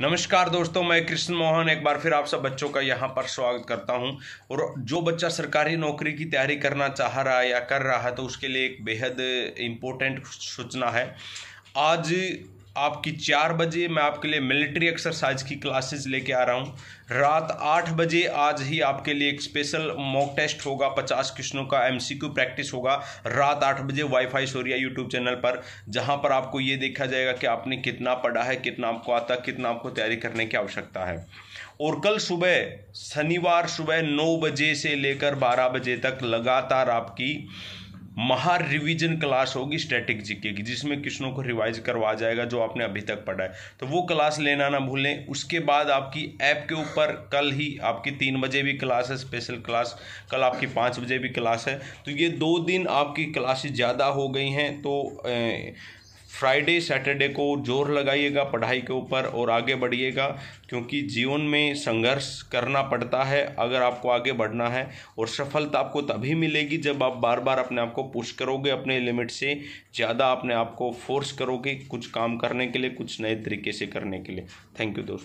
नमस्कार दोस्तों मैं कृष्ण मोहन एक बार फिर आप सब बच्चों का यहाँ पर स्वागत करता हूँ और जो बच्चा सरकारी नौकरी की तैयारी करना चाह रहा है या कर रहा है तो उसके लिए एक बेहद इम्पोर्टेंट सूचना है आज आपकी चार बजे मैं आपके लिए मिलिट्री एक्सरसाइज की क्लासेस लेके आ रहा हूँ रात आठ बजे आज ही आपके लिए एक स्पेशल मॉक टेस्ट होगा पचास क्वेश्चनों का एमसीक्यू प्रैक्टिस होगा रात आठ बजे वाईफाई सोरिया यूट्यूब चैनल पर जहाँ पर आपको ये देखा जाएगा कि आपने कितना पढ़ा है कितना आपको आता कितना आपको तैयारी करने की आवश्यकता है और कल सुबह शनिवार सुबह नौ बजे से लेकर बारह बजे तक लगातार आपकी महा रिविजन क्लास होगी स्टैटिक जीके की जिसमें किसनों को रिवाइज करवा जाएगा जो आपने अभी तक पढ़ा है तो वो क्लास लेना ना भूलें उसके बाद आपकी ऐप के ऊपर कल ही आपकी तीन बजे भी क्लास है स्पेशल क्लास कल आपकी पाँच बजे भी क्लास है तो ये दो दिन आपकी क्लासेज ज़्यादा हो गई हैं तो ए, फ्राइडे सैटरडे को जोर लगाइएगा पढ़ाई के ऊपर और आगे बढ़िएगा क्योंकि जीवन में संघर्ष करना पड़ता है अगर आपको आगे बढ़ना है और सफलता आपको तभी मिलेगी जब आप बार बार अपने आप को पुश करोगे अपने लिमिट से ज़्यादा अपने आप को फोर्स करोगे कुछ काम करने के लिए कुछ नए तरीके से करने के लिए थैंक यू दोस्तों